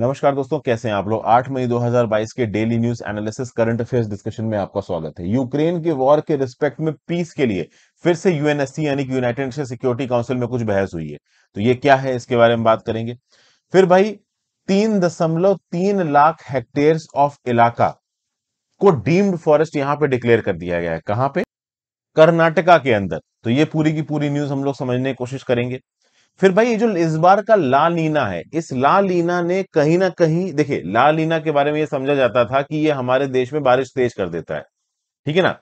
नमस्कार दोस्तों कैसे हैं आप लोग 8 मई 2022 के daily news analysis current affairs discussion में आपका स्वागत है यूक्रेन के वॉर के रिस्पेक्ट में पीस के लिए फिर से यूएनएससी यानी कि यूनाइटेड नेशन सिक्योरिटी काउंसिल में कुछ बहस हुई है तो ये क्या है इसके बारे में बात करेंगे फिर भाई तीन दशमलव तीन लाख हेक्टेयर ऑफ इलाका को डीम्ड फॉरेस्ट यहाँ पे डिक्लेयर कर दिया गया है कहाँ पे कर्नाटका के अंदर तो ये पूरी की पूरी न्यूज हम लोग समझने की कोशिश करेंगे फिर भाई ये जो इस बार का लाल लीना है इस लाल लीना ने कहीं ना कहीं देखिए लाल लीना के बारे में ये समझा जाता था कि ये हमारे देश में बारिश तेज कर देता है ठीक है ना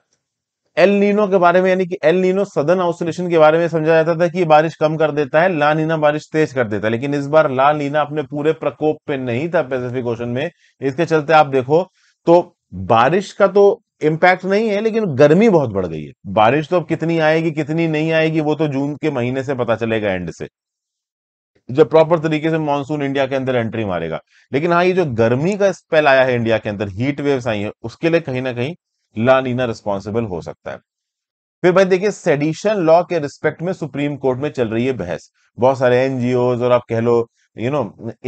एल नीनो के बारे में यानी कि एल नीनो सदन ऑसोलेशन के बारे में समझा जाता था कि बारिश कम कर देता है लाल लीना बारिश तेज कर देता है लेकिन इस बार लाल लीना अपने पूरे प्रकोप पे नहीं था पैसिफिक ओशन में इसके चलते आप देखो तो बारिश का तो इम्पैक्ट नहीं है लेकिन गर्मी बहुत बढ़ गई है बारिश तो अब कितनी आएगी कितनी नहीं आएगी वो तो जून के महीने से पता चलेगा एंड से जो प्रॉपर तरीके से मानसून इंडिया के अंदर एंट्री मारेगा लेकिन हाँ ये जो गर्मी का स्पेल आया है इंडिया के अंदर हीट वेव्स आई है उसके लिए कहीं ना कहीं लानीना रिस्पॉन्सिबल हो सकता है फिर भाई देखिए सेडिशन लॉ के रिस्पेक्ट में सुप्रीम कोर्ट में चल रही है बहस बहुत सारे एनजीओ और आप कह लो you know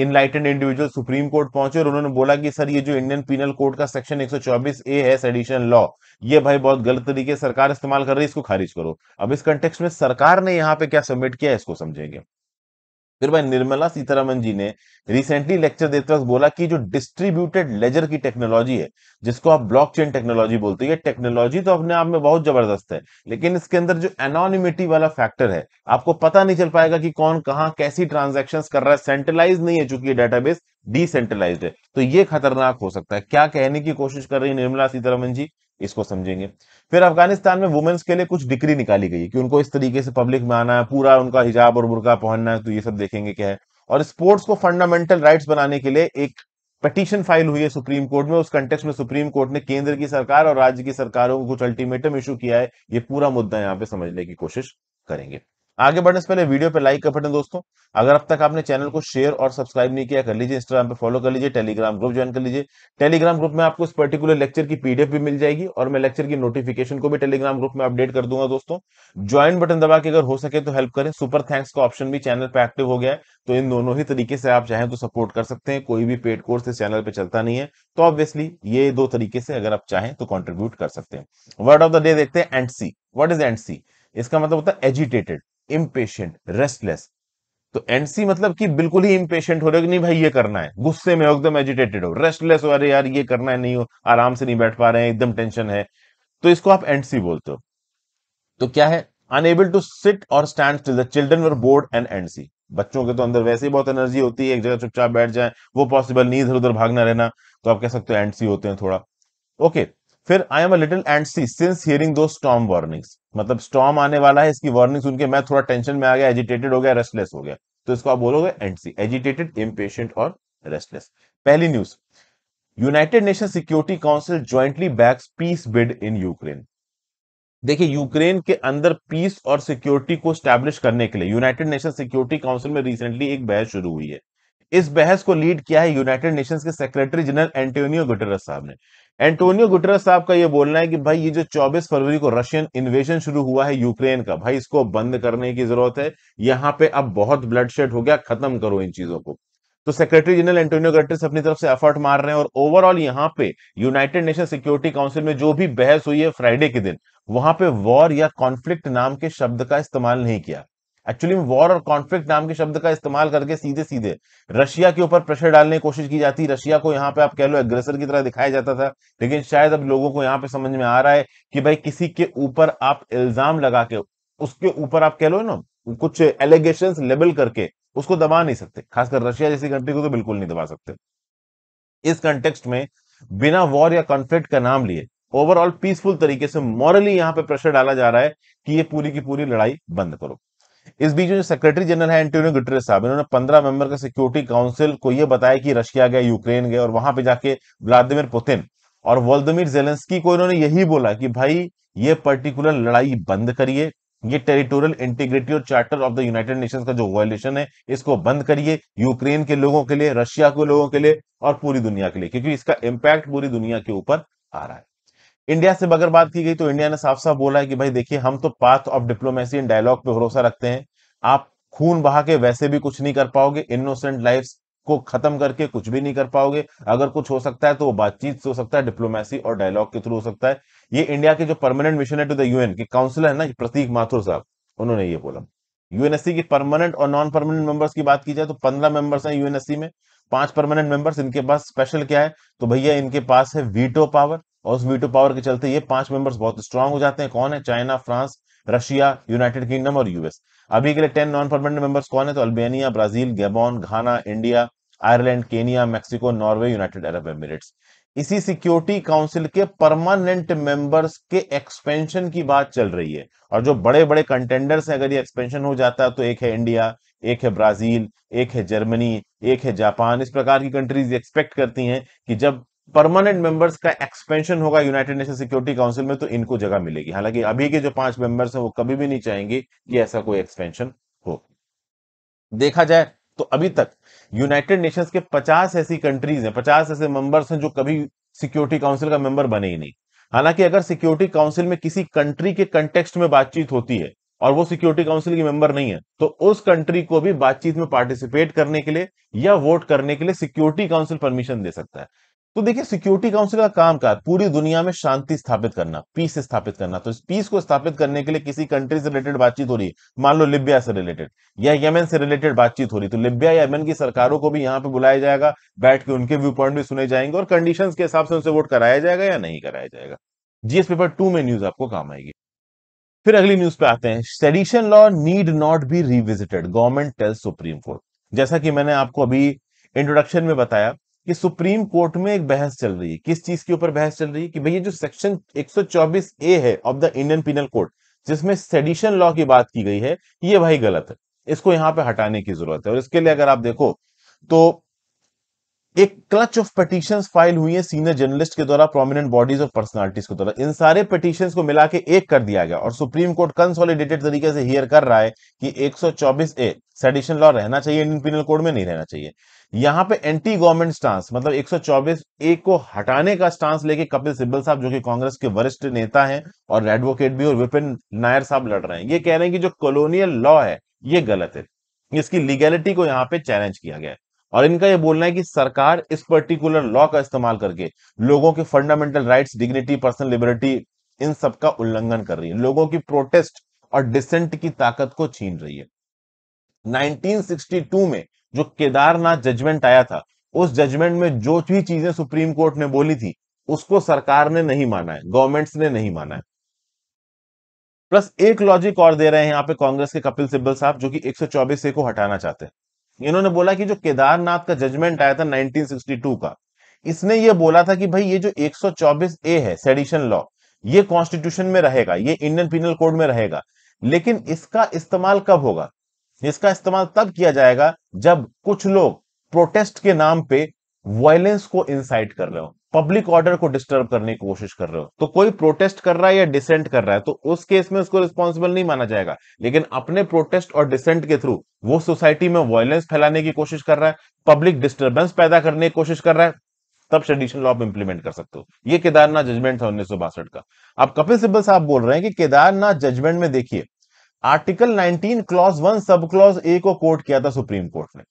enlightened individual Supreme Court पहुंचे और उन्होंने बोला कि सर ये जो इंडियन पीनल कोड का सेक्शन 124 ए है सेडिशन लॉ ये भाई बहुत गलत तरीके सरकार इस्तेमाल कर रही है इसको खारिज करो अब इस कंटेक्स में सरकार ने यहाँ पे क्या सबमिट किया है इसको समझेंगे फिर भाई निर्मला सीतारामन जी ने रिसेंटली लेक्चर देते वक्त बोला कि जो डिस्ट्रीब्यूटेड लेजर की टेक्नोलॉजी है जिसको आप ब्लॉकचेन टेक्नोलॉजी बोलते हो ये टेक्नोलॉजी तो अपने आप में बहुत जबरदस्त है लेकिन इसके अंदर जो एनोनिमिटी वाला फैक्टर है आपको पता नहीं चल पाएगा कि कौन कहाँ कैसी ट्रांजेक्शन कर रहा है सेंट्रलाइज नहीं है चूंकि डेटाबेस डिसेंट्रलाइज है तो ये खतरनाक हो सकता है क्या कहने की कोशिश कर रही है निर्मला सीतारामन जी इसको समझेंगे फिर अफगानिस्तान में वुमेन्स के लिए कुछ डिग्री निकाली गई है कि उनको इस तरीके से पब्लिक में आना है पूरा उनका हिजाब और बुरका पहनना है तो ये सब देखेंगे क्या है और स्पोर्ट्स को फंडामेंटल राइट्स बनाने के लिए एक पटिशन फाइल हुई है सुप्रीम कोर्ट में उस कंटेक्स में सुप्रीम कोर्ट ने केंद्र की सरकार और राज्य की सरकारों को कुछ अल्टीमेटम इशू किया है ये पूरा मुद्दा यहाँ पे समझने की कोशिश करेंगे आगे बढ़ने से पहले वीडियो पे लाइक कर बटन दोस्तों अगर अब तक आपने चैनल को शेयर और सब्सक्राइब नहीं किया कर लीजिए इंस्टाग्राम पे फॉलो कर लीजिए टेलीग्राम ग्रुप ज्वाइन कर लीजिए टेलीग्राम ग्रुप में आपको इस पर्टिकुलर लेक्चर की पीडीएफ भी मिल जाएगी और मैं लेक्चर की नोटिफिकेशन को भी टेलीग्राम ग्रुप में अपडेट कर दूंगा दोस्तों ज्वाइन बटन दबा के अगर हो सके तो हेल्प करें सुपर थैंक्स का ऑप्शन भी चैनल पर एक्टिव हो गया है तो इन दोनों ही तरीके से आप चाहें तो सपोर्ट कर सकते हैं कोई भी पेड कोर्स इस चैनल पर चलता नहीं है तो ऑब्वियसली ये दो तरीके से अगर आप चाहें तो कॉन्ट्रीब्यूट कर सकते हैं वर्ड ऑफ द डे देखते हैं antsy what is antsy इसका मतलब होता है एजिटेटेड इम्पेशेंट रेस्टलेस तो एनसी मतलब कि बिल्कुल ही इम्पेशेंट हो रहे हो नहीं भाई ये करना है गुस्से में हो एकदम एजिटेटेड हो रेस्टलेस हो अरे यार ये करना है नहीं हो आराम से नहीं बैठ पा रहे हैं एकदम टेंशन है तो इसको आप एनसी बोलते हो तो क्या है अनएबल टू सिट और stand still the children were bored and antsy बच्चों के तो अंदर वैसे ही बहुत एनर्जी होती है एक जगह चुपचाप बैठ जाए वो पॉसिबल नहीं इधर उधर भागना रहना तो आप कह सकते हो एनसी होते हैं थोड़ा ओके okay. फिर I am a little antsy since hearing the storm warnings मतलब स्टॉम आने वाला है इसकी वार्निंग सुन के मैं थोड़ा टेंशन में आ गया एजिटेटेड हो गया रेस्टलेस हो गया तो इसको आप बोलोगे एंड सी एजिटेटेड इम्पेशेंट और रेस्टलेस पहली news United Nation Security Council jointly backs peace bid in Ukraine देखिए यूक्रेन के अंदर पीस और सिक्योरिटी को स्टैब्लिश करने के लिए यूनाइटेड नेशन सिक्योरिटी काउंसिल में रिसेंटली एक बहस शुरू हुई है इस बहस को लीड किया है यूनाइटेड नेशंस के सेक्रेटरी जनरल एंटोनियो गुटेरस साहब ने एंटोनियो गुटेरस साहब का यह बोलना है कि भाई ये जो 24 फरवरी को रशियन इन्वेशन शुरू हुआ है यूक्रेन का भाई इसको बंद करने की जरूरत है यहाँ पे अब बहुत ब्लडशेड हो गया खत्म करो इन चीजों को तो सेक्रेटरी जनरल एंटोनियो गुटेरस अपनी तरफ से एफर्ट मार रहे हैं और ओवरऑल यहाँ पे यूनाइटेड नेशन सिक्योरिटी काउंसिल में जो भी बहस हुई है फ्राइडे के दिन वहां पे वॉर या कॉन्फ्लिक्ट नाम के शब्द का इस्तेमाल नहीं किया एक्चुअली वॉर और कॉन्फ्लिक्ट नाम के शब्द का इस्तेमाल करके सीधे सीधे रशिया के ऊपर प्रेशर डालने की कोशिश की जाती रशिया को यहाँ पे आप कह लो एग्रेसर की तरह दिखाया जाता था लेकिन शायद अब लोगों को यहाँ पे समझ में आ रहा है कि भाई किसी के ऊपर आप इल्जाम लगा के उसके ऊपर आप कह लो ना कुछ एलिगेशन लेबल करके उसको दबा नहीं सकते खासकर रशिया जैसी कंट्री को तो बिल्कुल नहीं दबा सकते इस कंटेक्स्ट में बिना वॉर या कॉन्फ्लिक्ट का नाम लिए ओवरऑल पीसफुल तरीके से मॉरली यहाँ पे प्रेशर डाला जा रहा है कि ये पूरी की पूरी लड़ाई बंद करो इस बीच जो सेक्रेटरी जनरल है एंटोनियो गुटरेस साहब इन्होंने पंद्रह मेंबर का सिक्योरिटी काउंसिल को यह बताया कि रशिया गए यूक्रेन गए और वहां पे जाके व्लादिमिर पुतिन और वोल्दमिर जेलेंस्की को इन्होंने यही बोला कि भाई ये पर्टिकुलर लड़ाई बंद करिए ये टेरिटोरियल इंटीग्रिटी और charter of the United Nations का जो वायलेशन है इसको बंद करिए यूक्रेन के लोगों के लिए रशिया के लोगों के लिए और पूरी दुनिया के लिए क्योंकि इसका इम्पैक्ट पूरी दुनिया के ऊपर आ रहा है इंडिया से अगर बात की गई तो इंडिया ने साफ साफ बोला है कि भाई देखिए हम तो path of diplomacy and dialogue पे भरोसा रखते हैं आप खून बहा के वैसे भी कुछ नहीं कर पाओगे इनोसेंट लाइफ को खत्म करके कुछ भी नहीं कर पाओगे अगर कुछ हो सकता है तो वो बातचीत से हो सकता है डिप्लोमेसी और डायलॉग के थ्रू हो सकता है ये इंडिया के जो परमानेंट मिशन है टू द यूएन के काउंसिलर है ना प्रतीक माथुर साहब उन्होंने ये बोला यूएनएससी की परमानेंट और नॉन परमानेंट मेंबर्स की बात की जाए तो पंद्रह मेंबर्स हैं यूएनएससी में पांच परमानेंट मेंबर्स इनके पास स्पेशल क्या है तो भैया इनके पास है वीटो पावर और उस वीटो पावर के चलते ये पांच मेंबर्स बहुत स्ट्रांग हो जाते हैं कौन है China France Russia United Kingdom और यूएस अभी के लिए टेन नॉन परमानेंट मेंबर्स कौन है तो Albania Brazil Gabon Ghana India Ireland Kenya Mexico Norway United Arab Emirates इसी सिक्योरिटी काउंसिल के परमानेंट मेंबर्स के एक्सपेंशन की बात चल रही है और जो बड़े बड़े कंटेंडर्स हैं अगर ये एक्सपेंशन हो जाता है तो एक है इंडिया एक है ब्राजील एक है जर्मनी एक है जापान इस प्रकार की कंट्रीज एक्सपेक्ट करती हैं कि जब परमानेंट मेंबर्स का एक्सपेंशन होगा यूनाइटेड नेशन सिक्योरिटी काउंसिल में तो इनको जगह मिलेगी हालांकि अभी के जो पांच मेंबर्स हैं वो कभी भी नहीं चाहेंगे कि ऐसा कोई एक्सपेंशन हो देखा जाए तो अभी तक यूनाइटेड नेशंस के 50 ऐसी कंट्रीज हैं 50 ऐसे मेंबर्स हैं जो कभी सिक्योरिटी काउंसिल का मेंबर बने ही नहीं हालांकि अगर सिक्योरिटी काउंसिल में किसी कंट्री के कंटेक्स्ट में बातचीत होती है और वो सिक्योरिटी काउंसिल की मेंबर नहीं है तो उस कंट्री को भी बातचीत में पार्टिसिपेट करने के लिए या वोट करने के लिए सिक्योरिटी काउंसिल परमिशन दे सकता है तो देखिए सिक्योरिटी काउंसिल का काम काज पूरी दुनिया में शांति स्थापित करना पीस स्थापित करना तो इस पीस को स्थापित करने के लिए किसी कंट्री से रिलेटेड बातचीत हो रही है मान लो लिबिया से रिलेटेड या यमन से रिलेटेड बातचीत हो रही तो लिबिया या यमन की सरकारों को भी यहां पे बुलाया जाएगा बैठ के उनके व्यू पॉइंट भी सुने जाएंगे और कंडीशन के हिसाब से उनसे वोट कराया जाएगा या नहीं कराया जाएगा जीएस पेपर टू में न्यूज आपको काम आएगी फिर अगली न्यूज पे आते हैं sedition law need not be revisited government tell Supreme Court जैसा कि मैंने आपको अभी इंट्रोडक्शन में बताया कि सुप्रीम कोर्ट में एक बहस चल रही है किस चीज के ऊपर बहस चल रही है कि भैया जो सेक्शन 124 ए है of the Indian penal code जिसमें सेडिशन लॉ की बात की गई है ये भाई गलत है इसको यहां पे हटाने की जरूरत है और इसके लिए अगर आप देखो तो एक क्लच ऑफ पिटीशन फाइल हुई है सीनियर जर्नलिस्ट के द्वारा प्रोमिनेंट बॉडीज और पर्सनालिटीज के द्वारा इन सारे पिटीशन को मिला के एक कर दिया गया और सुप्रीम कोर्ट कंसोलिडेटेड तरीके से हियर कर रहा है कि 124 ए सेडिशन लॉ रहना चाहिए इंडियन पिनल कोड में नहीं रहना चाहिए यहां पे एंटी गवर्नमेंट स्टांस मतलब 124 ए को हटाने का स्टांस लेके कपिल सिब्बल साहब जो कि कांग्रेस के वरिष्ठ नेता हैं और एडवोकेट भी और विपिन नायर साहब लड़ रहे हैं ये कह रहे हैं कि जो कॉलोनियल लॉ है ये गलत है इसकी लीगैलिटी को यहाँ पे चैलेंज किया गया और इनका यह बोलना है कि सरकार इस पर्टिकुलर लॉ का इस्तेमाल करके लोगों के fundamental right dignity personal liberty इन सब का उल्लंघन कर रही है लोगों की प्रोटेस्ट और डिसेंट की ताकत को छीन रही है 1962 में जो केदारनाथ जजमेंट आया था उस जजमेंट में जो भी चीजें सुप्रीम कोर्ट ने बोली थी उसको सरकार ने नहीं माना है गवर्नमेंट्स ने नहीं माना है प्लस एक लॉजिक और दे रहे हैं यहां पे कांग्रेस के कपिल सिब्बल साहब जो कि 124 ए को हटाना चाहते हैं इन्होंने बोला कि जो केदारनाथ का जजमेंट आया था 1962 का इसने ये बोला था कि भाई ये जो 124 ए है सेडिशन लॉ ये कॉन्स्टिट्यूशन में रहेगा ये इंडियन पिनल कोड में रहेगा लेकिन इसका इस्तेमाल कब होगा इसका इस्तेमाल तब किया जाएगा जब कुछ लोग प्रोटेस्ट के नाम पे वायलेंस को इंसाइट कर रहे हो पब्लिक ऑर्डर को डिस्टर्ब करने की कोशिश कर रहे हो तो कोई प्रोटेस्ट कर रहा है या डिसेंट कर रहा है तो उस केस में उसको रिस्पॉन्सिबल नहीं माना जाएगा लेकिन अपने प्रोटेस्ट और डिसेंट के थ्रू वो सोसाइटी में वायलेंस फैलाने की कोशिश कर रहा है पब्लिक डिस्टर्बेंस पैदा करने की कोशिश कर रहा है तब ट्रेडिशनल लॉ इंप्लीमेंट कर सकते हो ये केदारनाथ जजमेंट था उन्नीस का अब कपिल सिब्बल साहब बोल रहे हैं कि केदारनाथ जजमेंट में देखिए article 19 clause one sub clause A को कोर्ट किया था सुप्रीम कोर्ट ने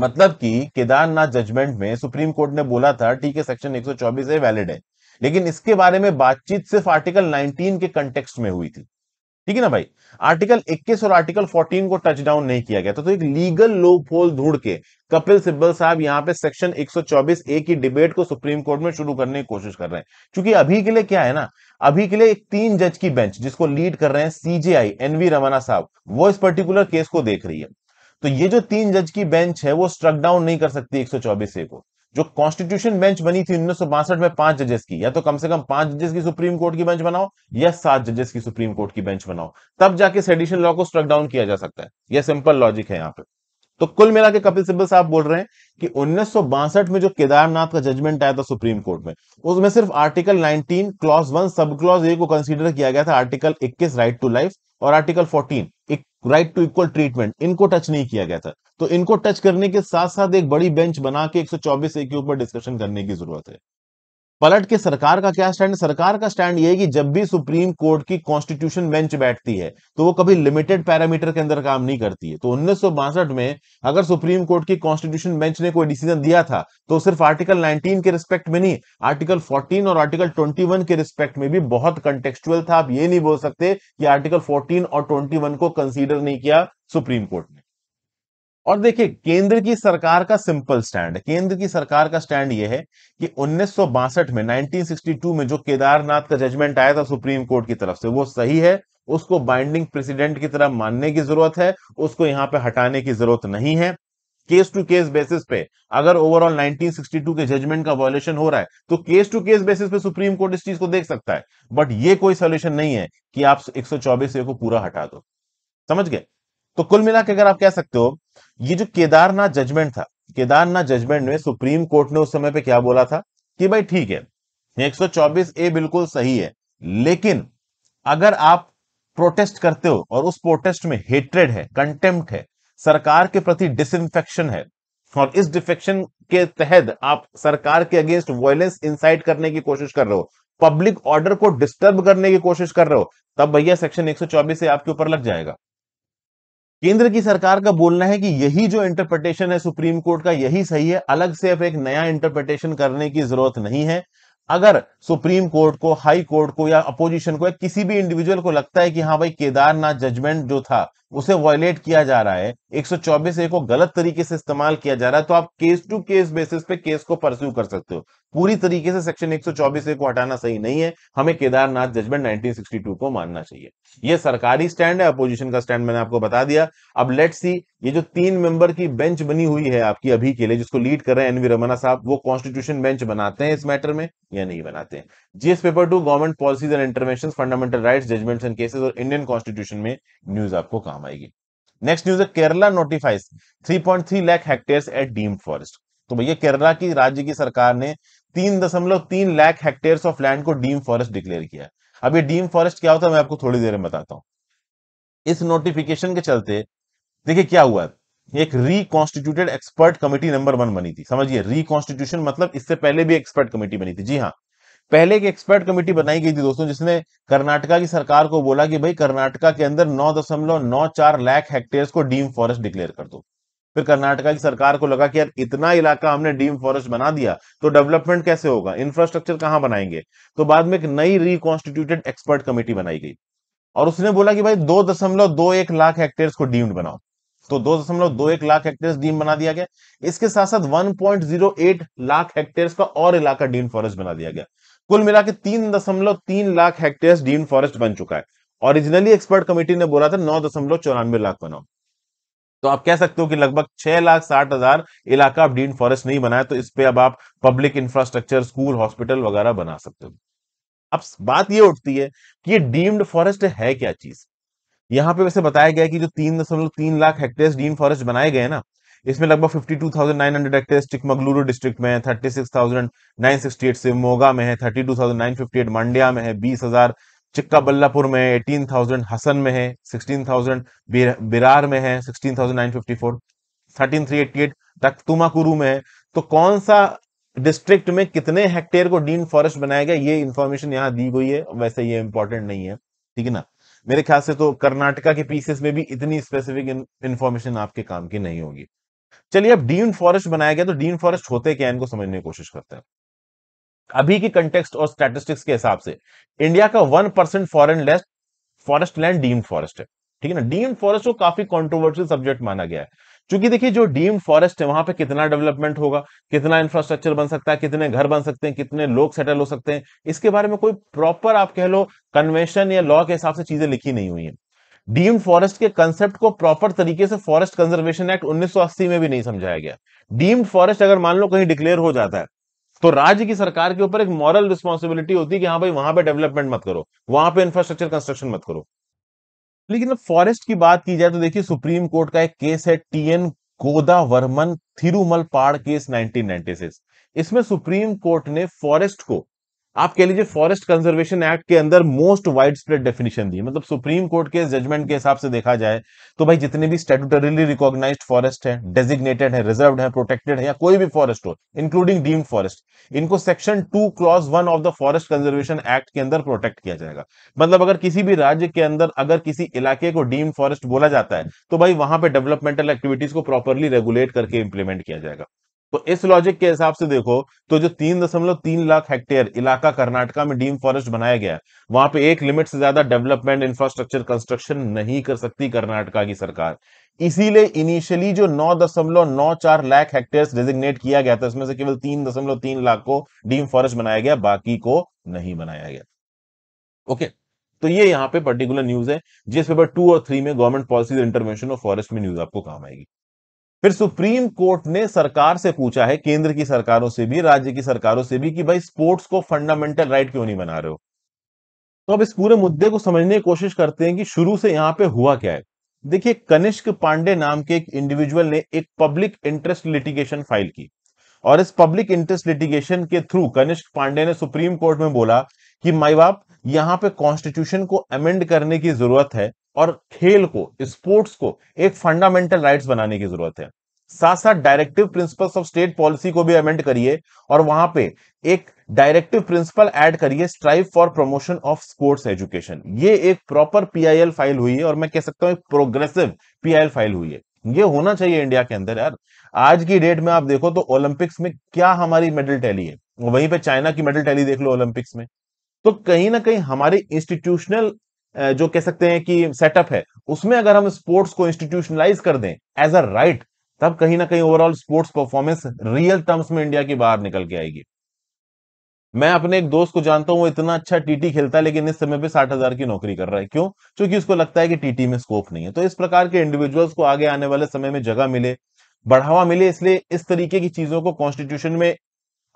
मतलब कि केदारनाथ जजमेंट में सुप्रीम कोर्ट ने बोला था ठीक है सेक्शन 124 सौ वैलिड है लेकिन इसके बारे में बातचीत सिर्फ आर्टिकल 19 के कंटेक्स्ट में हुई थी ठीक है ना भाई आर्टिकल 21 और आर्टिकल 14 को टच डाउन नहीं किया गया था तो, तो एक लीगल लोप होल ढूंढ के कपिल सिब्बल साहब यहाँ पे सेक्शन 124 ए की डिबेट को सुप्रीम कोर्ट में शुरू करने की कोशिश कर रहे हैं क्योंकि अभी के लिए क्या है ना अभी के लिए एक तीन जज की बेंच जिसको लीड कर रहे हैं सीजेआई एनवी रमाना साहब वो इस पर्टिकुलर केस को देख रही है तो ये जो तीन जज की बेंच है वो स्ट्रक डाउन नहीं कर सकती एक ए को जो कॉन्स्टिट्यूशन बेंच बनी थी उन्नीस में पांच जजेस की या तो कम से कम पांच जजेस की सुप्रीम कोर्ट की बेंच बनाओ या सात जजेस की सुप्रीम कोर्ट की बेंच बनाओ तब जाके सेडिशन लॉ को स्ट्रक डाउन किया जा सकता है यह सिंपल लॉजिक है यहाँ पे तो कुल मिला के कपिल सिब्बल साहब बोल रहे हैं कि उन्नीस में जो केदारनाथ का जजमेंट आया था सुप्रीम कोर्ट में उसमें सिर्फ article 19 clause one sub clause A को कंसीडर किया गया था आर्टिकल 21 राइट टू लाइफ और article right to equal treatment इनको टच नहीं किया गया था तो इनको टच करने के साथ साथ एक बड़ी बेंच बना के 124 ए के ऊपर डिस्कशन करने की जरूरत है पलट के सरकार का क्या स्टैंड सरकार का स्टैंड ये है कि जब भी सुप्रीम कोर्ट की कॉन्स्टिट्यूशन बेंच बैठती है तो वो कभी लिमिटेड पैरामीटर के अंदर काम नहीं करती है तो उन्नीस में अगर सुप्रीम कोर्ट की कॉन्स्टिट्यूशन बेंच ने कोई डिसीजन दिया था तो सिर्फ आर्टिकल 19 के रिस्पेक्ट में नहीं आर्टिकल 14 और आर्टिकल 21 के रिस्पेक्ट में भी बहुत कंटेक्चुअल था आप ये नहीं बोल सकते कि आर्टिकल 14 और 21 को कंसीडर नहीं किया सुप्रीम कोर्ट और देखिए केंद्र की सरकार का सिंपल स्टैंड केंद्र की सरकार का स्टैंड यह है कि उन्नीस में 1962 में जो केदारनाथ का जजमेंट आया था सुप्रीम कोर्ट की तरफ से वो सही है उसको बाइंडिंग प्रेसिडेंट की तरह मानने की जरूरत है उसको यहां पे हटाने की जरूरत नहीं है केस टू केस बेसिस पे अगर ओवरऑल 1962 के जजमेंट का वॉयलेशन हो रहा है तो केस टू केस बेसिस पे सुप्रीम कोर्ट इस चीज को देख सकता है बट ये कोई सोल्यूशन नहीं है कि आप एक ए को पूरा हटा दो समझ गए तो कुल मिला के अगर आप कह सकते हो ये जो केदारनाथ जजमेंट था केदारनाथ जजमेंट में सुप्रीम कोर्ट ने उस समय पे क्या बोला था कि भाई ठीक है 124 ए बिल्कुल सही है लेकिन अगर आप प्रोटेस्ट करते हो और उस प्रोटेस्ट में हेट्रेड है कंटेम्प्ट है सरकार के प्रति डिसइंफेक्शन है और इस डिफेक्शन के तहत आप सरकार के अगेंस्ट वायलेंस इंसाइट करने की कोशिश कर रहे हो पब्लिक ऑर्डर को डिस्टर्ब करने की कोशिश कर रहे हो तब भैया सेक्शन 124 से आपके ऊपर लग जाएगा केंद्र की सरकार का बोलना है कि यही जो इंटरप्रिटेशन है सुप्रीम कोर्ट का यही सही है अलग से अब एक नया इंटरप्रिटेशन करने की जरूरत नहीं है अगर सुप्रीम कोर्ट को हाई कोर्ट को या अपोजिशन को या किसी भी इंडिविजुअल को लगता है कि हाँ भाई केदारनाथ जजमेंट जो था उसे वॉयलेट किया जा रहा है 124 ए को गलत तरीके से इस्तेमाल किया जा रहा है तो आप केस टू केस बेसिस पे केस को परस्यू कर सकते हो पूरी तरीके से सेक्शन 124 से को हटाना सही नहीं है हमें केदारनाथ जजमेंट 1962 को मानना चाहिए यह सरकारी स्टैंड है अपोजिशन का स्टैंड मैंने आपको बता दिया अब लेट सी ये जो तीन मेंबर की बेंच बनी हुई है आपकी अभी के लिए जिसको लीड कर रहे हैं एनवी रमना साहब वो कॉन्स्टिट्यूशन बेंच बनाते हैं इस मैटर में या नहीं बनाते हैं GS paper two government policies and intervention fundamental right judgement and cases और इंडियन कॉन्स्टिट्यूशन में न्यूज आपको काम आएगी नेक्स्ट न्यूज है Kerala notifies three point three lakh hectare at deemed forest तो भैया केरला की राज्य की सरकार ने तीन दशमलव तीन लाख हेक्टेयर ऑफ लैंड को डीम फॉरेस्ट डिक्लेयर किया अब ये डीम फॉरेस्ट क्या होता है मैं आपको थोड़ी देर में बताता हूं इस नोटिफिकेशन के चलते देखिए क्या हुआ एक reconstituted expert committee number one बनी थी समझिए रिकॉन्स्टिट्यूशन मतलब इससे पहले भी एक्सपर्ट कमेटी बनी थी जी हाँ पहले एक एक्सपर्ट कमेटी बनाई गई थी दोस्तों जिसने कर्नाटका की सरकार को बोला कि भाई कर्नाटका के अंदर नौ नौ दशमलव चार लाख हेक्टेयर को डीम फॉरेस्ट डिक्लेयर कर दो फिर कर्नाटका की सरकार को लगा कि यार इतना इलाका हमने डीम फॉरेस्ट बना दिया तो डेवलपमेंट कैसे होगा इंफ्रास्ट्रक्चर कहां बनाएंगे तो बाद में एक नई रिकॉन्स्टिट्यूटेड एक्सपर्ट कमेटी बनाई गई और उसने बोला कि भाई दो दशमलव दो एक लाख हेक्टेयर्स को डीम्ड बनाओ तो दो दशमलव दो एक लाख हेक्टेयर्स डीम बना दिया गया इसके साथ साथ one point zero eight lakh hectares का और इलाका डीम फॉरेस्ट बना दिया गया कुल मिला के तीन दशमलव तीन लाख हेक्टेयर्स डीम फॉरेस्ट बन चुका है ओरिजिनली एक्सपर्ट कमेटी ने बोला था नौ दशमलव चौरानवे लाख बनाओ तो आप कह सकते हो कि लगभग छह लाख साठ हजार इलाका आप डीन फॉरेस्ट नहीं बनाए तो इस पे अब आप पब्लिक इंफ्रास्ट्रक्चर स्कूल हॉस्पिटल वगैरह बना सकते हो अब बात ये उठती है कि ये डीम्ड फॉरेस्ट है क्या चीज यहाँ पे वैसे बताया गया कि जो तीन दशमलव तीन लाख हेक्टेयर डीम फॉरेस्ट बनाए गए ना इसमें लगभग fifty two thousand nine hundred hectare Chikmagaluru district में है सिक्सटी एट सिमोगा में है thirty two thousand nine fifty eight Mandya में है बीस हजार चिक्का बल्लापुर में एटीन थाउजेंड हसन में है सिक्सटीन थाउजेंड बिरार में है sixteen thousand nine fifty four thirteen three eighty eight तक तुमाकुरु में है तो कौन सा डिस्ट्रिक्ट में कितने हेक्टेयर को डीन फॉरेस्ट बनाया गया ये इंफॉर्मेशन यहाँ दी गई है वैसे ये इंपॉर्टेंट नहीं है ठीक है ना मेरे ख्याल से तो कर्नाटका के पीसेस में भी इतनी स्पेसिफिक इंफॉर्मेशन आपके काम की नहीं होगी चलिए अब डीन फॉरेस्ट बनाया गया तो डीन फॉरेस्ट होते क्या इनको समझने की कोशिश करते हैं अभी की कंटेक्स्ट और स्टैटिस्टिक्स के हिसाब से इंडिया का one percent foreign less forest land deemed forest है ठीक है ना डीम्ड फॉरेस्ट को काफी कॉन्ट्रोवर्शियल सब्जेक्ट माना गया है क्योंकि देखिए जो डीम्ड फॉरेस्ट है वहां पे कितना डेवलपमेंट होगा कितना इंफ्रास्ट्रक्चर बन सकता है कितने घर बन सकते हैं कितने लोग सेटल हो सकते हैं इसके बारे में कोई प्रॉपर आप कह लो कन्वेंशन या लॉ के हिसाब से चीजें लिखी नहीं हुई है डीम्ड फॉरेस्ट के कंसेप्ट को प्रॉपर तरीके से फॉरेस्ट कंजर्वेशन एक्ट 1980 में भी नहीं समझाया गया डीम्ड फॉरेस्ट अगर मान लो कहीं डिक्लेयर हो जाता है तो राज्य की सरकार के ऊपर एक मॉरल रिस्पॉन्सिबिलिटी होती है कि हाँ भाई वहां पर डेवलपमेंट मत करो वहां पर इंफ्रास्ट्रक्चर कंस्ट्रक्शन मत करो लेकिन अब फॉरेस्ट की बात की जाए तो देखिए सुप्रीम कोर्ट का एक केस है टीएन गोदावर्मन थिरुमल पाड़ केस 1996 इसमें सुप्रीम कोर्ट ने फॉरेस्ट को आप कह लीजिए फॉरेस्ट कंजर्वेशन एक्ट के अंदर मोस्ट वाइड स्प्रेड डेफिनेशन दी मतलब सुप्रीम कोर्ट के जजमेंट के हिसाब से देखा जाए तो भाई जितने भी स्टेटुटरीली रिकॉग्नाइज फॉरेस्ट है डेजिग्नेटेड है रिजर्व है प्रोटेक्टेड है या कोई भी फॉरेस्ट हो इंक्लूडिंग डीम्ड फॉरेस्ट इनको section two clause one of the forest conservation act के अंदर प्रोटेक्ट किया जाएगा मतलब अगर किसी भी राज्य के अंदर अगर किसी इलाके को डीम्ड फॉरेस्ट बोला जाता है तो भाई वहां पर डेवलपमेंटल एक्टिविटीज को प्रॉपरली रेगुलेट करके इंप्लीमेंट किया जाएगा तो इस लॉजिक के हिसाब से देखो तो जो तीन दशमलव तीन लाख हेक्टेयर इलाका कर्नाटका में डीम फॉरेस्ट बनाया गया है वहां पे एक लिमिट से ज्यादा डेवलपमेंट इंफ्रास्ट्रक्चर कंस्ट्रक्शन नहीं कर सकती कर्नाटका की सरकार इसीलिए इनिशियली जो नौ दशमलव नौ चार लाख हेक्टेयर डेजिग्नेट किया गया था उसमें से केवल तीन दशमलव तीन लाख को डीम फॉरेस्ट बनाया गया बाकी को नहीं बनाया गया ओके तो ये यहां पर पर्टिकुलर न्यूज है जिस पेपर टू और थ्री में government policy intervention of forest में न्यूज आपको काम आएगी फिर सुप्रीम कोर्ट ने सरकार से पूछा है केंद्र की सरकारों से भी राज्य की सरकारों से भी कि भाई स्पोर्ट्स को फंडामेंटल राइट क्यों नहीं बना रहे हो तो अब इस पूरे मुद्दे को समझने की कोशिश करते हैं कि शुरू से यहां पे हुआ क्या है देखिए कनिष्क पांडे नाम के एक इंडिविजुअल ने एक पब्लिक इंटरेस्ट लिटिगेशन फाइल की और इस पब्लिक इंटरेस्ट लिटिगेशन के थ्रू कनिष्क पांडे ने सुप्रीम कोर्ट में बोला कि माई बाप यहां पे कॉन्स्टिट्यूशन को अमेंड करने की जरूरत है और खेल को स्पोर्ट्स को एक फंडामेंटल राइट्स बनाने की जरूरत है साथ साथ directive principles of state policy को भी अमेंड करिए और वहां पे एक डायरेक्टिव प्रिंसिपल ऐड करिए strive for promotion of sports education ये एक प्रॉपर पीआईएल फाइल हुई है और मैं कह सकता हूं प्रोग्रेसिव पीआईएल फाइल हुई है ये होना चाहिए इंडिया के अंदर यार आज की डेट में आप देखो तो ओलंपिक्स में क्या हमारी मेडल टैली है वहीं पे चाइना की मेडल टैली देख लो ओलंपिक्स में तो कहीं ना कहीं हमारे इंस्टीट्यूशनल जो कह सकते हैं कि सेटअप है उसमें अगर हम स्पोर्ट्स को इंस्टीट्यूशनलाइज कर दें एज अ राइट तब कहीं ना कहीं overall sports performance real terms में इंडिया के बाहर निकल के आएगी मैं अपने एक दोस्त को जानता हूं वो इतना अच्छा टीटी खेलता है लेकिन इस समय पे साठ हजार की नौकरी कर रहा है क्यों क्योंकि उसको लगता है कि टीटी में स्कोप नहीं है तो इस प्रकार के इंडिविजुअल्स को आगे आने वाले समय में जगह मिले बढ़ावा मिले इसलिए इस तरीके की चीजों को कॉन्स्टिट्यूशन में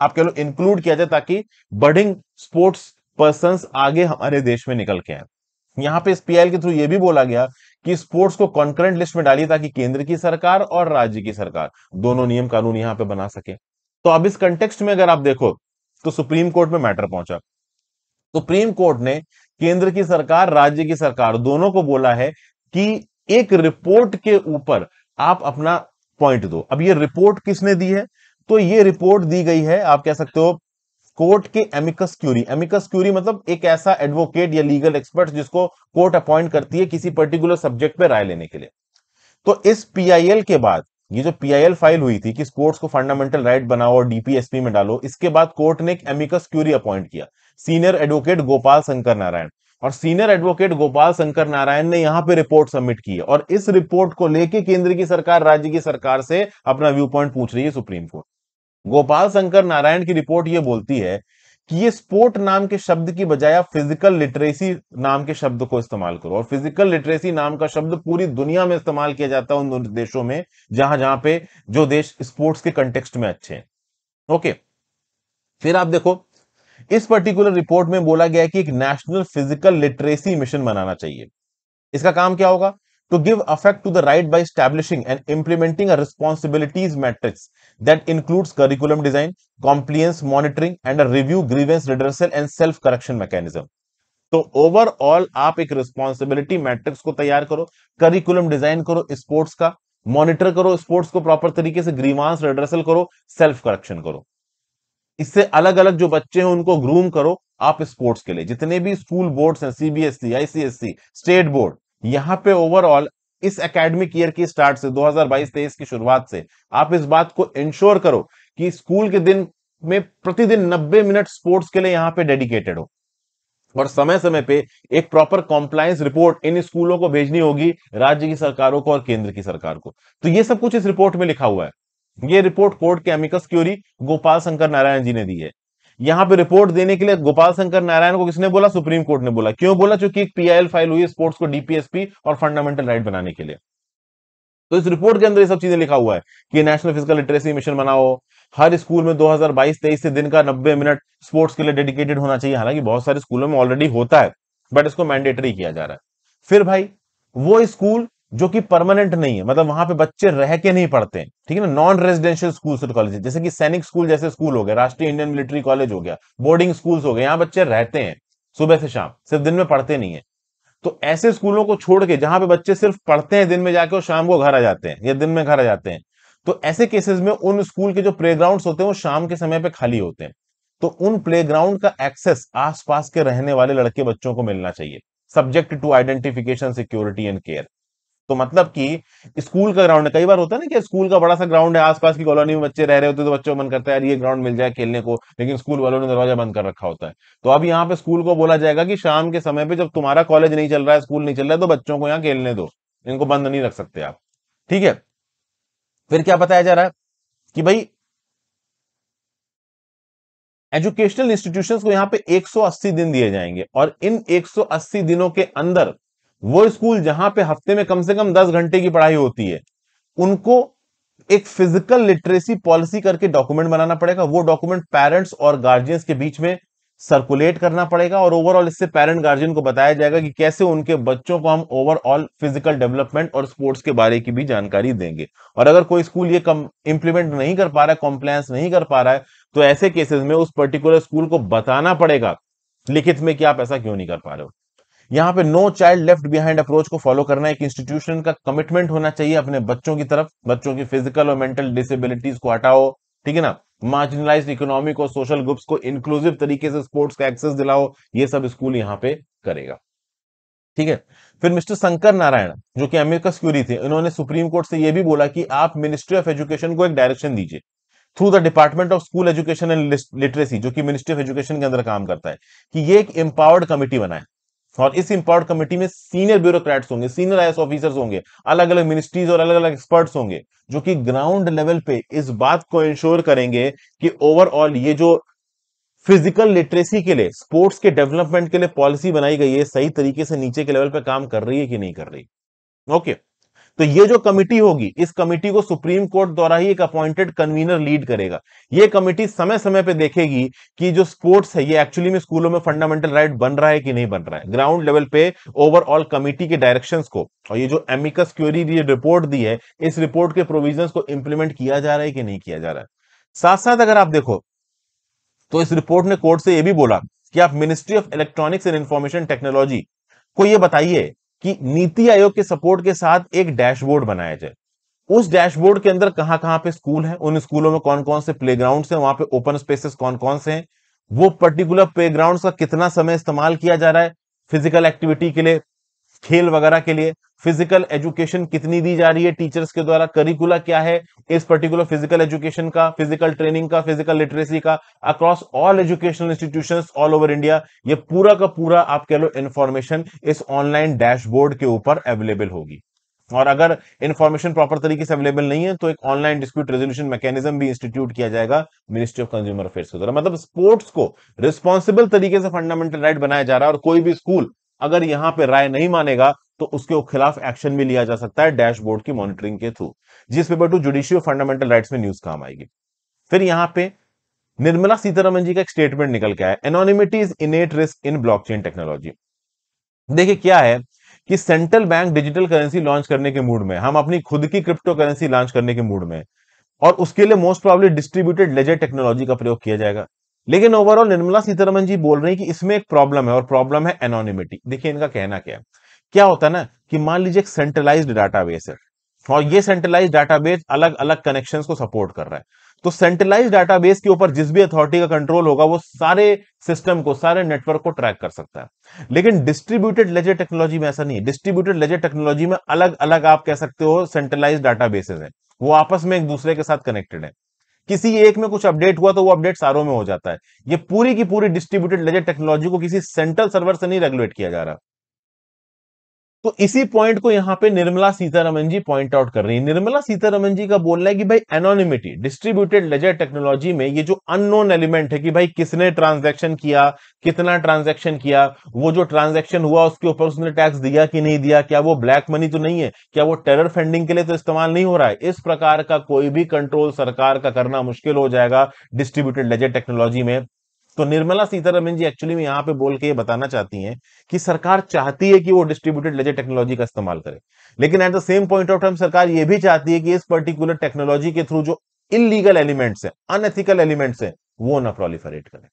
आप कह लो इंक्लूड किया जाए ताकि बडिंग स्पोर्ट्स पर्सन आगे हमारे देश में निकल के आए यहां पे इस पीआईएल के थ्रू ये भी बोला गया कि स्पोर्ट्स को कॉन्करेंट लिस्ट में डालिए ताकि केंद्र की सरकार और राज्य की सरकार दोनों नियम कानून यहां पे बना सके तो अब इस कंटेक्स्ट में अगर आप देखो तो सुप्रीम कोर्ट में मैटर पहुंचा सुप्रीम कोर्ट ने केंद्र की सरकार राज्य की सरकार दोनों को बोला है कि एक रिपोर्ट के ऊपर आप अपना पॉइंट दो अब ये रिपोर्ट किसने दी है तो ये रिपोर्ट दी गई है आप कह सकते हो कोर्ट के एमिकस क्यूरी एमिकस क्यूरी मतलब एक ऐसा एडवोकेट या लीगल एक्सपर्ट जिसको कोर्ट अपॉइंट करती है किसी पर्टिकुलर सब्जेक्ट पे राय लेने के लिए तो इस पीआईएल के बाद ये जो पीआईएल फाइल हुई थी कि कोर्ट्स को फंडामेंटल राइट बनाओ और डीपीएसपी में डालो इसके बाद कोर्ट ने एक एमिकस क्यूरी अपॉइंट किया सीनियर एडवोकेट गोपाल शंकर नारायण और सीनियर एडवोकेट गोपाल शंकर नारायण ने यहाँ पे रिपोर्ट सबमिट की है और इस रिपोर्ट को लेके केंद्र की सरकार राज्य की सरकार से अपना व्यू पॉइंट पूछ रही है सुप्रीम कोर्ट गोपाल शंकर नारायण की रिपोर्ट यह बोलती है कि ये स्पोर्ट नाम के शब्द की बजाय फिजिकल लिटरेसी नाम के शब्द को इस्तेमाल करो और फिजिकल लिटरेसी नाम का शब्द पूरी दुनिया में इस्तेमाल किया जाता है उन देशों में जहां जहां पे जो देश स्पोर्ट्स के कंटेक्स्ट में अच्छे हैं ओके फिर आप देखो इस पर्टिकुलर रिपोर्ट में बोला गया कि एक नेशनल फिजिकल लिटरेसी मिशन बनाना चाहिए इसका काम क्या होगा to give effect to the right by establishing and implementing a responsibilities matrix that includes curriculum design, compliance monitoring, and a review, grievance redressal, and self-correction mechanism. तो overall आप एक responsibility matrix को तैयार करो करिकुलम डिजाइन करो sports का monitor करो sports को प्रॉपर तरीके से ग्रीवांस रिड्रेसल करो सेल्फ करेक्शन करो इससे अलग अलग जो बच्चे हैं उनको ग्रूम करो आप स्पोर्ट्स के लिए जितने भी स्कूल बोर्ड्स हैं सीबीएसई आईसीएसई स्टेट बोर्ड यहां पे ओवरऑल इस एकेडमिक ईयर की स्टार्ट से 2022-23 की शुरुआत से आप इस बात को इंश्योर करो कि स्कूल के दिन में प्रतिदिन 90 मिनट स्पोर्ट्स के लिए यहां पे डेडिकेटेड हो और समय समय पे एक प्रॉपर कॉम्प्लायंस रिपोर्ट इन स्कूलों को भेजनी होगी राज्य की सरकारों को और केंद्र की सरकार को तो ये सब कुछ इस रिपोर्ट में लिखा हुआ है ये रिपोर्ट कोर्ट के एमिकस क्यूरी गोपाल शंकर नारायण जी ने दी है यहां पे रिपोर्ट देने के लिए गोपाल शंकर नारायण को किसने बोला सुप्रीम कोर्ट ने बोला क्यों बोला चूंकि एक पीआईएल फाइल हुई स्पोर्ट्स को डीपीएसपी और फंडामेंटल राइट बनाने के लिए तो इस रिपोर्ट के अंदर ये सब चीजें लिखा हुआ है कि नेशनल फिजिकल लिटरेसी मिशन बनाओ हर स्कूल में 2022-23 से दिन का 90 मिनट स्पोर्ट्स के लिए डेडिकेटेड होना चाहिए हालांकि बहुत सारे स्कूलों में ऑलरेडी होता है बट इसको मैंडेटरी किया जा रहा है फिर भाई वो स्कूल जो कि परमानेंट नहीं है मतलब वहां पे बच्चे रह के नहीं पढ़ते ठीक है ना नॉन रेजिडेंशियल स्कूल और कॉलेज जैसे कि सैनिक स्कूल जैसे स्कूल हो गए राष्ट्रीय इंडियन मिलिट्री कॉलेज हो गया बोर्डिंग स्कूल्स हो गए यहाँ बच्चे रहते हैं सुबह से शाम सिर्फ दिन में पढ़ते नहीं है तो ऐसे स्कूलों को छोड़ के जहां पे बच्चे सिर्फ पढ़ते हैं दिन में जाके और शाम को घर आ जाते हैं या दिन में घर आ जाते हैं तो ऐसे केसेस में उन स्कूल के जो प्ले होते हैं वो शाम के समय पर खाली होते हैं तो उन प्ले का एक्सेस आस के रहने वाले लड़के बच्चों को मिलना चाहिए subject to identification security and care तो मतलब कि स्कूल का ग्राउंड है कई बार होता है ना कि स्कूल का बड़ा सा ग्राउंड है आसपास की कॉलोनी में बच्चे रह रहे होते हैं तो बच्चों का मन करता है यार ये ग्राउंड मिल जाए खेलने को लेकिन स्कूल वालों ने दरवाजा बंद कर रखा होता है तो अब यहाँ पे स्कूल को बोला जाएगा कि शाम के समय पे जब तुम्हारा कॉलेज नहीं चल रहा है स्कूल नहीं चल रहा है तो बच्चों को यहाँ खेलने दो इनको बंद नहीं रख सकते आप ठीक है फिर क्या बताया जा रहा है कि भाई एजुकेशनल इंस्टीट्यूशंस को यहाँ पे 180 दिन दिए जाएंगे और इन 180 दिनों के अंदर वो स्कूल जहां पे हफ्ते में कम से कम दस घंटे की पढ़ाई होती है उनको एक फिजिकल लिटरेसी पॉलिसी करके डॉक्यूमेंट बनाना पड़ेगा वो डॉक्यूमेंट पेरेंट्स और गार्जियंस के बीच में सर्कुलेट करना पड़ेगा और ओवरऑल इससे पेरेंट गार्जियन को बताया जाएगा कि कैसे उनके बच्चों को हम ओवरऑल फिजिकल डेवलपमेंट और स्पोर्ट्स के बारे की भी जानकारी देंगे और अगर कोई स्कूल ये कम इंप्लीमेंट नहीं कर पा रहा है कॉम्प्लायंस नहीं कर पा रहा है तो ऐसे केसेस में उस पर्टिकुलर स्कूल को बताना पड़ेगा लिखित में कि आप ऐसा क्यों नहीं कर पा रहे हो यहाँ पे no child left behind approach को फॉलो करना एक इंस्टीट्यूशन का कमिटमेंट होना चाहिए अपने बच्चों की तरफ बच्चों की फिजिकल और मेंटल डिसेबिलिटीज को हटाओ ठीक है ना मार्जिनलाइज इकोनॉमिक और सोशल ग्रुप्स को इंक्लूसिव तरीके से स्पोर्ट्स का एक्सेस दिलाओ ये सब स्कूल यहाँ पे करेगा ठीक है फिर मिस्टर शंकर नारायण जो कि अमेरिका क्यूरी थे उन्होंने सुप्रीम कोर्ट से यह भी बोला कि आप मिनिस्ट्री ऑफ एजुकेशन को एक डायरेक्शन दीजिए through the department of school education and literacy जो कि मिनिस्ट्री ऑफ एजुकेशन के अंदर काम करता है कि ये एक एम्पावर्ड कमेटी बनाए और इस इंपावर्ड कमेटी में सीनियर ब्यूरोक्रेट्स होंगे सीनियर आई ऑफिसर्स होंगे अलग अलग मिनिस्ट्रीज और अलग अलग एक्सपर्ट्स होंगे जो कि ग्राउंड लेवल पे इस बात को इंश्योर करेंगे कि ओवरऑल ये जो फिजिकल लिटरेसी के लिए स्पोर्ट्स के डेवलपमेंट के लिए पॉलिसी बनाई गई है सही तरीके से नीचे के लेवल पे काम कर रही है कि नहीं कर रही ओके okay. तो ये जो कमिटी होगी इस कमिटी को सुप्रीम कोर्ट द्वारा ही एक अपॉइंटेड कन्वीनर लीड करेगा ये कमिटी समय समय पे देखेगी कि जो स्पोर्ट्स है ये एक्चुअली में स्कूलों में फंडामेंटल राइट बन रहा है कि नहीं बन रहा है ग्राउंड लेवल पे ओवरऑल कमिटी के डायरेक्शन को और ये जो एमिकस क्यूरी रिपोर्ट दी है इस रिपोर्ट के प्रोविजन को इंप्लीमेंट किया जा रहा है कि नहीं किया जा रहा है साथ साथ अगर आप देखो तो इस रिपोर्ट ने कोर्ट से यह भी बोला कि आप ministry of electronics and information technology को यह बताइए कि नीति आयोग के सपोर्ट के साथ एक डैशबोर्ड बनाया जाए उस डैशबोर्ड के अंदर कहां कहां पे स्कूल है उन स्कूलों में कौन कौन से प्ले ग्राउंड है वहां पे ओपन स्पेसेस कौन कौन से हैं वो पर्टिकुलर प्ले ग्राउंड का कितना समय इस्तेमाल किया जा रहा है फिजिकल एक्टिविटी के लिए खेल वगैरह के लिए फिजिकल एजुकेशन कितनी दी जा रही है टीचर्स के द्वारा करिकुला क्या है इस पर्टिकुलर फिजिकल एजुकेशन का फिजिकल ट्रेनिंग का फिजिकल लिटरेसी का across all educational institution all over India ये पूरा का पूरा आप कह लो इन्फॉर्मेशन इस ऑनलाइन डैशबोर्ड के ऊपर अवेलेबल होगी और अगर इन्फॉर्मेशन प्रॉपर तरीके से अवेलेबल नहीं है तो एक ऑनलाइन डिस्प्यूट रेजोल्यूशन मैकेनिज्म भी इंस्टीट्यूट किया जाएगा मिनिस्ट्री ऑफ कंज्यूमर अफेयर्स के द्वारा मतलब स्पोर्ट्स को रिस्पॉन्सिबल तरीके से फंडामेंटल राइट बनाया जा रहा है और कोई भी स्कूल अगर यहां पे राय नहीं मानेगा तो उसके खिलाफ एक्शन भी लिया जा सकता है डैशबोर्ड की मॉनिटरिंग के थ्रू जिस paper two judicial fundamental rights में न्यूज काम आएगी फिर यहां पे निर्मला सीतारमन जी का एक स्टेटमेंट निकल के आया anonymity is innate risk in blockchain technology देखिए क्या है कि central bank digital currency launch करने के मूड में हम अपनी खुद की क्रिप्टो करेंसी लॉन्च करने के मूड में और उसके लिए most probably distributed ledger technology का प्रयोग किया जाएगा लेकिन ओवरऑल निर्मला सीतारमन जी बोल रहे हैं कि इसमें एक प्रॉब्लम है और प्रॉब्लम है एनोनिमिटी देखिए इनका कहना क्या है क्या होता है ना कि मान लीजिए एक डाटा डाटाबेस है और ये सेंट्रलाइज डाटाबेस अलग अलग कनेक्शंस को सपोर्ट कर रहा है तो सेंट्रलाइज डाटाबेस के ऊपर जिस भी अथॉरिटी का कंट्रोल होगा वो सारे सिस्टम को सारे नेटवर्क को ट्रैक कर सकता है लेकिन डिस्ट्रीब्यूटेड लेजर टेक्नोलॉजी में ऐसा नहीं है डिस्ट्रीब्यूटेड लेजर टेक्नोलॉजी में अलग अलग आप कह सकते हो सेंट्रलाइज डाटाबेसेस हैं वो आपस में एक दूसरे के साथ कनेक्टेड है किसी एक में कुछ अपडेट हुआ तो वो अपडेट सारों में हो जाता है ये पूरी की पूरी डिस्ट्रीब्यूटेड लेजर टेक्नोलॉजी को किसी सेंट्रल सर्वर से नहीं रेगुलेट किया जा रहा तो इसी पॉइंट को यहाँ पे निर्मला सीतारमन जी पॉइंट आउट कर रही है निर्मला सीतारमन जी का बोलना है कि भाई एनोनिमिटी डिस्ट्रीब्यूटेड लेजर टेक्नोलॉजी में ये जो अननोन एलिमेंट है कि भाई किसने ट्रांजैक्शन किया कितना ट्रांजैक्शन किया वो जो ट्रांजैक्शन हुआ उसके ऊपर उसने टैक्स दिया कि नहीं दिया क्या वो ब्लैक मनी तो नहीं है क्या वो टेरर फंडिंग के लिए तो इस्तेमाल नहीं हो रहा है इस प्रकार का कोई भी कंट्रोल सरकार का करना मुश्किल हो जाएगा डिस्ट्रीब्यूटेड लेजर टेक्नोलॉजी में तो निर्मला सीतारमन जी एक्चुअली में यहाँ पे बोल के ये बताना चाहती हैं कि सरकार चाहती है कि वो डिस्ट्रीब्यूटेड लेजर टेक्नोलॉजी का इस्तेमाल करे लेकिन at the same point of time सरकार ये भी चाहती है कि इस पर्टिकुलर टेक्नोलॉजी के थ्रू जो इलीगल एलिमेंट्स है अनएथिकल एलिमेंट्स है वो ना प्रोलिफरेट करें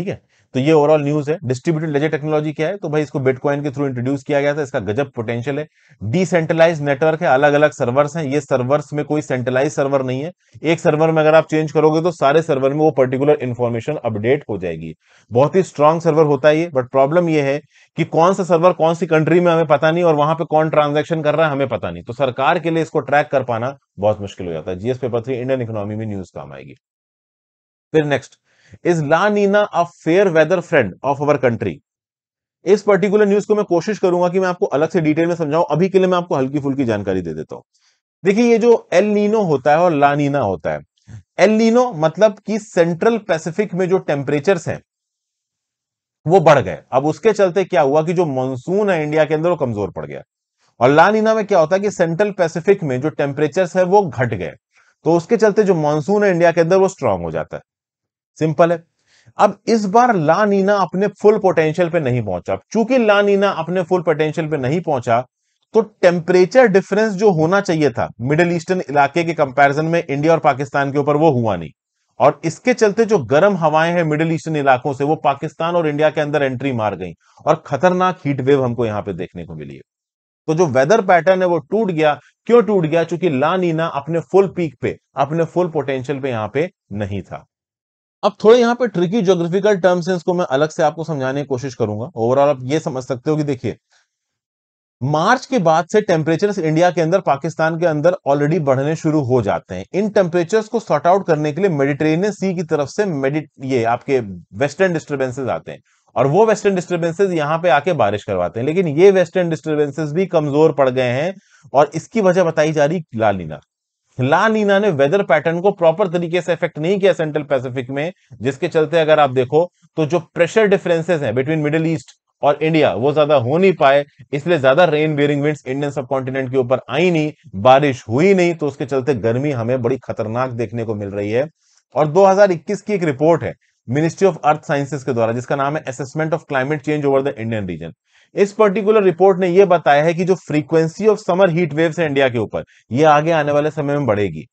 ठीक है तो ये ओवरऑल न्यूज है डिस्ट्रीब्यूटेड लेजर टेक्नोलॉजी क्या है तो भाई इसको बिटकॉइन के थ्रू इंट्रोड्यूस किया गया था इसका गजब पोटेंशियल है डिसेंट्रलाइज नेटवर्क है अलग अलग सर्वर्स हैं ये सर्वर्स में कोई सेंट्रलाइज सर्वर नहीं है एक सर्वर में अगर आप चेंज करोगे तो सारे सर्वर में वो पर्टिकुलर इन्फॉर्मेशन अपडेट हो जाएगी बहुत ही स्ट्रांग सर्वर होता है ये बट प्रॉब्लम यह है कि कौन सा सर्वर कौन सी कंट्री में हमें पता नहीं और वहां पर कौन ट्रांजेक्शन कर रहा है हमें पता नहीं तो सरकार के लिए इसको ट्रैक कर पाना बहुत मुश्किल हो जाता है GS paper three Indian economy में न्यूज काम आएगी फिर next is La Nina a fair weather friend of our country इस पर्टिकुलर न्यूज को मैं कोशिश करूंगा कि मैं आपको अलग से डिटेल में समझाऊं अभी के लिए मैं आपको हल्की फुल्की जानकारी दे देता हूं देखिए ये जो एल नीनो होता है और ला नीना होता है एल नीनो मतलब कि सेंट्रल पैसिफिक में जो टेम्परेचर्स हैं वो बढ़ गए अब उसके चलते क्या हुआ कि जो मानसून है इंडिया के अंदर वो कमजोर पड़ गया और लानीना में क्या होता है कि सेंट्रल पैसिफिक में जो टेम्परेचर है वो घट गए तो उसके चलते जो मानसून है इंडिया के अंदर वो स्ट्रांग हो जाता है सिंपल है अब इस बार ला नीना अपने फुल पोटेंशियल पे नहीं पहुंचा चूंकि ला नीना अपने फुल पोटेंशियल पे नहीं पहुंचा तो टेम्परेचर डिफरेंस जो होना चाहिए था मिडिल ईस्टर्न इलाके के कंपैरिजन में इंडिया और पाकिस्तान के ऊपर वो हुआ नहीं और इसके चलते जो गर्म हवाएं हैं मिडिल ईस्टर्न इलाकों से वो पाकिस्तान और इंडिया के अंदर एंट्री मार गई और खतरनाक हीट वेव हमको यहां पे देखने को मिली है तो जो वेदर पैटर्न है वो टूट गया क्यों टूट गया क्योंकि ला नीना अपने फुल पीक पे अपने फुल पोटेंशियल पे यहां पे नहीं था अब थोड़े यहाँ पे ट्रिकी ज्योग्राफिकल टर्म्स हैं इसको मैं अलग से आपको समझाने की कोशिश करूंगा ओवरऑल आप ये समझ सकते हो कि देखिए मार्च के बाद से टेम्परेचर इंडिया के अंदर पाकिस्तान के अंदर ऑलरेडी बढ़ने शुरू हो जाते हैं इन टेम्परेचर्स को सॉर्ट आउट करने के लिए मेडिटेरेनियन सी की तरफ से ये आपके वेस्टर्न डिस्टर्बेंसेज आते हैं और वो वेस्टर्न डिस्टर्बेंसेज यहाँ पे आके बारिश करवाते हैं लेकिन ये वेस्टर्न डिस्टर्बेंसेज भी कमजोर पड़ गए हैं और इसकी वजह बताई जा रही लालीना ला नीना ने वेदर पैटर्न को प्रॉपर तरीके से इफेक्ट नहीं किया सेंट्रल पैसिफिक में जिसके चलते अगर आप देखो तो जो प्रेशर डिफरेंसेस हैं बिटवीन मिडिल ईस्ट और इंडिया वो ज्यादा हो नहीं पाए इसलिए ज्यादा rain bearing winds Indian subcontinent के ऊपर आई नहीं बारिश हुई नहीं तो उसके चलते गर्मी हमें बड़ी खतरनाक देखने को मिल रही है और 2021 की एक रिपोर्ट है मिनिस्ट्री ऑफ अर्थ साइंसेज के द्वारा जिसका नाम है assessment of climate change over the Indian region इस पर्टिकुलर रिपोर्ट ने यह बताया है कि जो frequency of summer heat waves है इंडिया के ऊपर ये आगे आने वाले समय में बढ़ेगी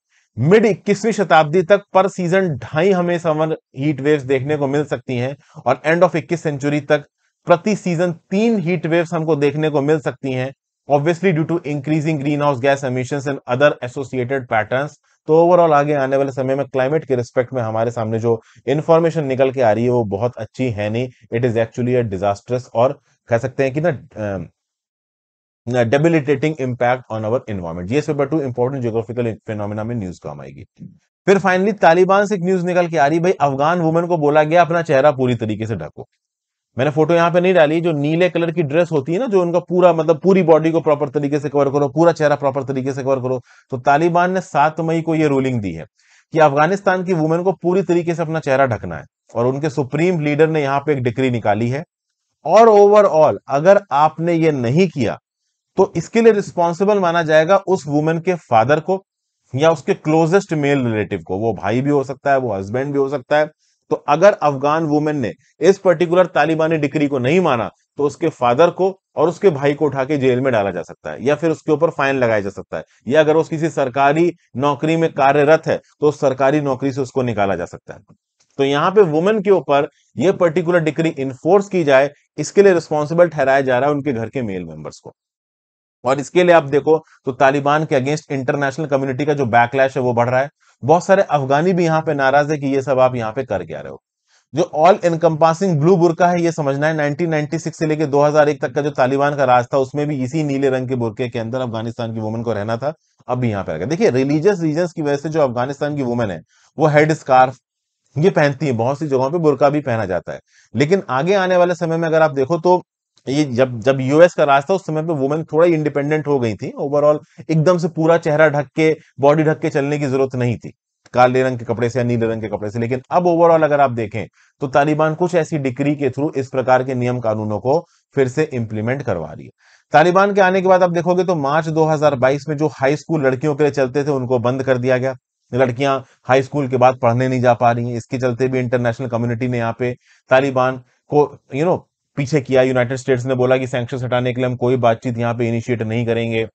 मिड इक्कीसवीं शताब्दी तक पर सीजन ढाई हमें समर हीट वेव्स देखने को मिल सकती हैं और एंड ऑफ इक्कीस सेंचुरी तक प्रति सीजन तीन हीट वेव्स हमको देखने को मिल सकती हैं obviously due to increasing green house gas emission and other associated pattern तो ओवरऑल आगे आने वाले समय में क्लाइमेट के रिस्पेक्ट में हमारे सामने जो इन्फॉर्मेशन निकल के आ रही है वो बहुत अच्छी है नहीं it is actually a disasters और कह सकते हैं कि ना debilitating impact on our environment ये paper two important geographical phenomena में न्यूज काम आएगी फिर फाइनली तालिबान से एक न्यूज निकल के आ रही भाई अफगान वुमेन को बोला गया अपना चेहरा पूरी तरीके से ढको मैंने फोटो यहाँ पे नहीं डाली जो नीले कलर की ड्रेस होती है ना जो उनका पूरा मतलब पूरी बॉडी को प्रॉपर तरीके से कवर करो पूरा चेहरा प्रॉपर तरीके से कवर करो तो तालिबान ने सात मई को ये रूलिंग दी है कि अफगानिस्तान की वुमेन को पूरी तरीके से अपना चेहरा ढकना है और उनके सुप्रीम लीडर ने यहाँ पे एक डिक्री निकाली है और ओवरऑल अगर आपने ये नहीं किया तो इसके लिए रिस्पॉन्सिबल माना जाएगा उस वुमेन के फादर को या उसके क्लोजेस्ट मेल रिलेटिव को वो भाई भी हो सकता है वो हस्बैंड भी हो सकता है तो अगर अफगान वुमेन ने इस पर्टिकुलर तालिबानी डिग्री को नहीं माना तो उसके फादर को और उसके भाई को उठा के जेल में डाला जा सकता है या फिर उसके ऊपर फाइन लगाया जा सकता है या अगर वो किसी सरकारी नौकरी में कार्यरत है तो सरकारी नौकरी से उसको निकाला जा सकता है तो यहां पे वुमेन के ऊपर यह पर्टिकुलर डिग्री इन्फोर्स की जाए इसके लिए रिस्पॉन्सिबल ठहराया जा रहा है उनके घर के मेल मेंबर्स को और इसके लिए आप देखो तो तालिबान के अगेंस्ट इंटरनेशनल कम्युनिटी का जो बैकलैश है वो बढ़ रहा है बहुत सारे अफगानी भी यहां पे नाराज है कि ये सब आप यहां पे कर क्या रहे हो जो ऑल इनकम्पासिंग ब्लू बुरका है ये समझना है 1996 से लेके 2001 तक का जो तालिबान का राज था उसमें भी इसी नीले रंग के बुरके के अंदर अफगानिस्तान की वुमेन को रहना था अब भी यहाँ पे आ गया देखिए रिलीजियस रीजन की वजह से जो अफगानिस्तान की वुमेन है वो हेड स्कार्फ ये पहनती हैं बहुत सी जगहों पे बुरका भी पहना जाता है लेकिन आगे आने वाले समय में अगर आप देखो तो ये जब जब यूएस का राज था उस समय पे वुमेन थोड़ा इंडिपेंडेंट हो गई थी ओवरऑल एकदम से पूरा चेहरा ढक के बॉडी ढक के चलने की जरूरत नहीं थी काले रंग के कपड़े से या नीले रंग के कपड़े से लेकिन अब ओवरऑल अगर आप देखें तो तालिबान कुछ ऐसी डिग्री के थ्रू इस प्रकार के नियम कानूनों को फिर से इंप्लीमेंट करवा रही है तालिबान के आने के बाद आप देखोगे तो मार्च 2022 में जो हाई स्कूल लड़कियों के लिए चलते थे उनको बंद कर दिया गया लड़कियां हाई स्कूल के बाद पढ़ने नहीं जा पा रही हैं इसके चलते भी इंटरनेशनल कम्युनिटी ने यहाँ पे तालिबान को यू you नो know, पीछे किया यूनाइटेड स्टेट्स ने बोला कि सैंक्शन हटाने के लिए हम कोई बातचीत यहाँ पे इनिशिएट नहीं करेंगे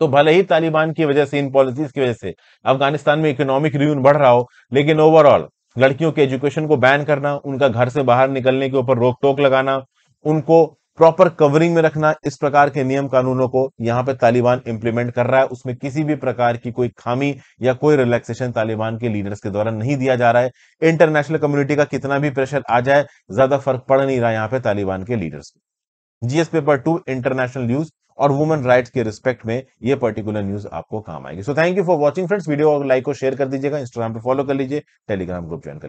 तो भले ही तालिबान की वजह से इन पॉलिसीज की वजह से अफगानिस्तान में इकोनॉमिक रिव्यून बढ़ रहा हो लेकिन ओवरऑल लड़कियों के एजुकेशन को बैन करना उनका घर से बाहर निकलने के ऊपर रोक टोक लगाना उनको प्रॉपर कवरिंग में रखना इस प्रकार के नियम कानूनों को यहाँ पे तालिबान इंप्लीमेंट कर रहा है उसमें किसी भी प्रकार की कोई खामी या कोई रिलैक्सेशन तालिबान के लीडर्स के द्वारा नहीं दिया जा रहा है इंटरनेशनल कम्युनिटी का कितना भी प्रेशर आ जाए ज्यादा फर्क पड़ नहीं रहा यहाँ पे तालिबान के लीडर्स को GS paper two international news और वुमेन राइट्स के रिस्पेक्ट में ये पर्टिकुलर न्यूज आपको काम आएगी so thank you for watching friends video like और शेयर कर दीजिएगा इंस्टाग्राम पर फॉलो कर लीजिए टेलीग्राम ग्रुप ज्वाइन कर लीजिए